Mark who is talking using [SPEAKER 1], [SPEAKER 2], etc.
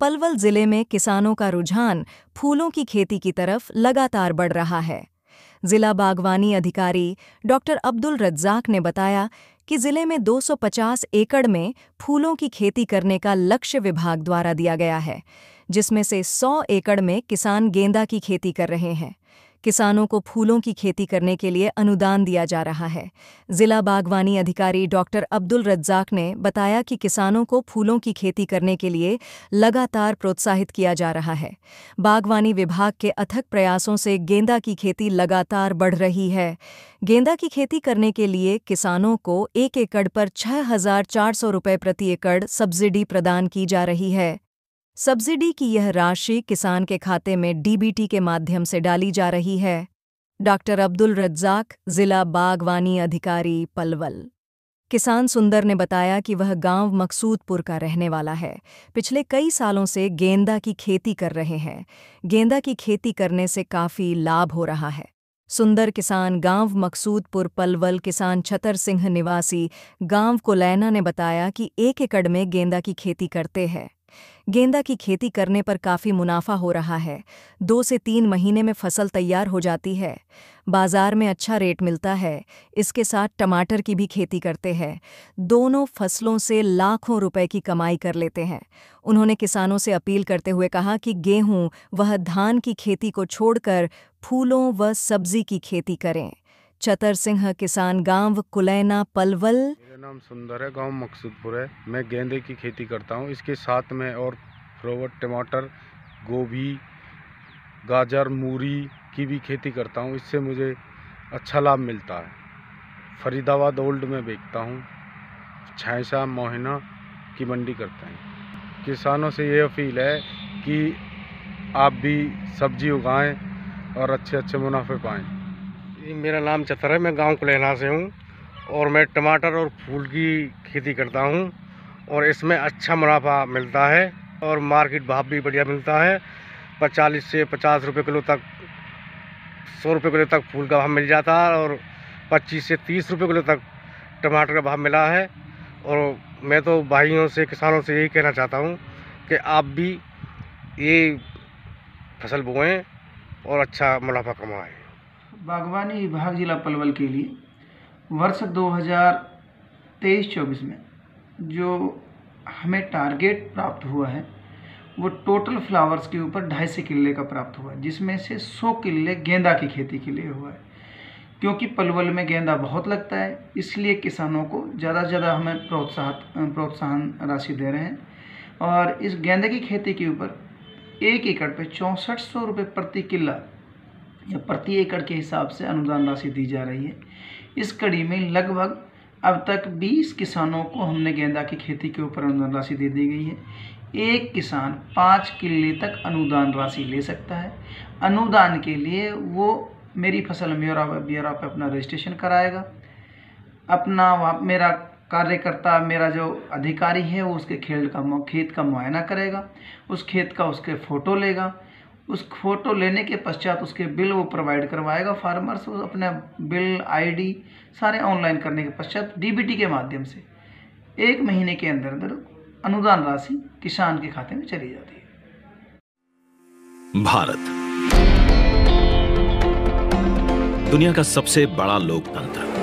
[SPEAKER 1] पलवल जिले में किसानों का रुझान फूलों की खेती की तरफ लगातार बढ़ रहा है जिला बागवानी अधिकारी डॉक्टर अब्दुल रज्जाक ने बताया कि जिले में 250 एकड़ में फूलों की खेती करने का लक्ष्य विभाग द्वारा दिया गया है जिसमें से 100 एकड़ में किसान गेंदा की खेती कर रहे हैं किसानों को फूलों की खेती करने के लिए अनुदान दिया जा रहा है जिला बागवानी अधिकारी डॉक्टर अब्दुल रज्जाक ने बताया कि किसानों को फूलों की खेती करने के लिए लगातार प्रोत्साहित किया जा रहा है बागवानी विभाग के अथक प्रयासों से गेंदा की खेती लगातार बढ़ रही है गेंदा की खेती करने के लिए किसानों को एक एकड़ पर छह हजार चार सौ रुपये प्रति एकड़ सब्सिडी प्रदान की जा रही है सब्सिडी की यह राशि किसान के खाते में डीबीटी के माध्यम से डाली जा रही है डॉक्टर अब्दुल रज्जाक जिला बागवानी अधिकारी पलवल किसान सुंदर ने बताया कि वह गांव मकसूदपुर का रहने वाला है पिछले कई सालों से गेंदा की खेती कर रहे हैं गेंदा की खेती करने से काफ़ी लाभ हो रहा है सुंदर किसान गांव मकसूदपुर पलवल किसान छतर सिंह निवासी गांव कोलैना ने बताया कि एक एकड़ में गेंदा की खेती करते हैं गेंदा की खेती करने पर काफ़ी मुनाफा हो रहा है दो से तीन महीने में फसल तैयार हो जाती है बाज़ार में अच्छा रेट मिलता है इसके साथ टमाटर की भी खेती करते हैं दोनों फसलों से लाखों रुपए की कमाई कर लेते हैं उन्होंने किसानों से अपील करते हुए कहा कि गेहूं वह धान की खेती को छोड़कर फूलों व सब्जी की खेती करें चतर सिंह किसान गांव कुलैना पलवल मेरा
[SPEAKER 2] नाम सुंदर है गांव मकसूदपुर है मैं गेंदे की खेती करता हूं इसके साथ में और फ्लोवर टमाटर गोभी गाजर मूरी की भी खेती करता हूं इससे मुझे अच्छा लाभ मिलता है फरीदाबाद ओल्ड में बेचता हूँ छैसा मोहिना की मंडी करते हैं किसानों से ये अपील है कि आप भी सब्जी उगाएं और अच्छे अच्छे मुनाफे पाएँ जी मेरा नाम चतर है मैं गांव कुलेना से हूँ और मैं टमाटर और
[SPEAKER 3] फूल की खेती करता हूँ और इसमें अच्छा मुनाफा मिलता है और मार्केट भाव भी बढ़िया मिलता है पचालीस से पचास रुपये किलो तक सौ रुपये किलो तक फूल का भाव मिल जाता है और पच्चीस से तीस रुपये किलो तक टमाटर का भाव मिला है और मैं तो भाइयों से किसानों से यही कहना चाहता हूँ कि आप भी ये फसल बोएँ और अच्छा मुनाफा कमाएँ
[SPEAKER 4] बागवानी विभाग जिला पलवल के लिए वर्ष 2023-24 में जो हमें टारगेट प्राप्त हुआ है वो टोटल फ्लावर्स के ऊपर ढाई सौ किले का प्राप्त हुआ है जिसमें से सौ किले गेंदा की खेती के लिए हुआ है क्योंकि पलवल में गेंदा बहुत लगता है इसलिए किसानों को ज़्यादा से ज़्यादा हमें प्रोत्साहन प्रोत्साहन राशि दे रहे हैं और इस गेंदे की खेती के ऊपर एक एकड़ पे चौंसठ सौ रुपये प्रति किला या प्रति एकड़ के हिसाब से अनुदान राशि दी जा रही है इस कड़ी में लगभग अब तक 20 किसानों को हमने गेंदा की खेती के ऊपर अनुदान राशि दे दी गई है एक किसान पाँच किले तक अनुदान राशि ले सकता है अनुदान के लिए वो मेरी फसल मेरा ब्यौरा पर अपना रजिस्ट्रेशन कराएगा अपना वहाँ मेरा कार्यकर्ता मेरा जो अधिकारी है वो उसके खेल का खेत का मुआयना करेगा उस खेत का उसके फ़ोटो लेगा उस फोटो लेने के पश्चात उसके बिल वो प्रोवाइड करवाएगा फार्मर से अपना बिल आईडी सारे ऑनलाइन करने के पश्चात डीबीटी के माध्यम से एक महीने के अंदर अंदर अनुदान राशि किसान के खाते में चली जाती है
[SPEAKER 1] भारत दुनिया का सबसे बड़ा लोकतंत्र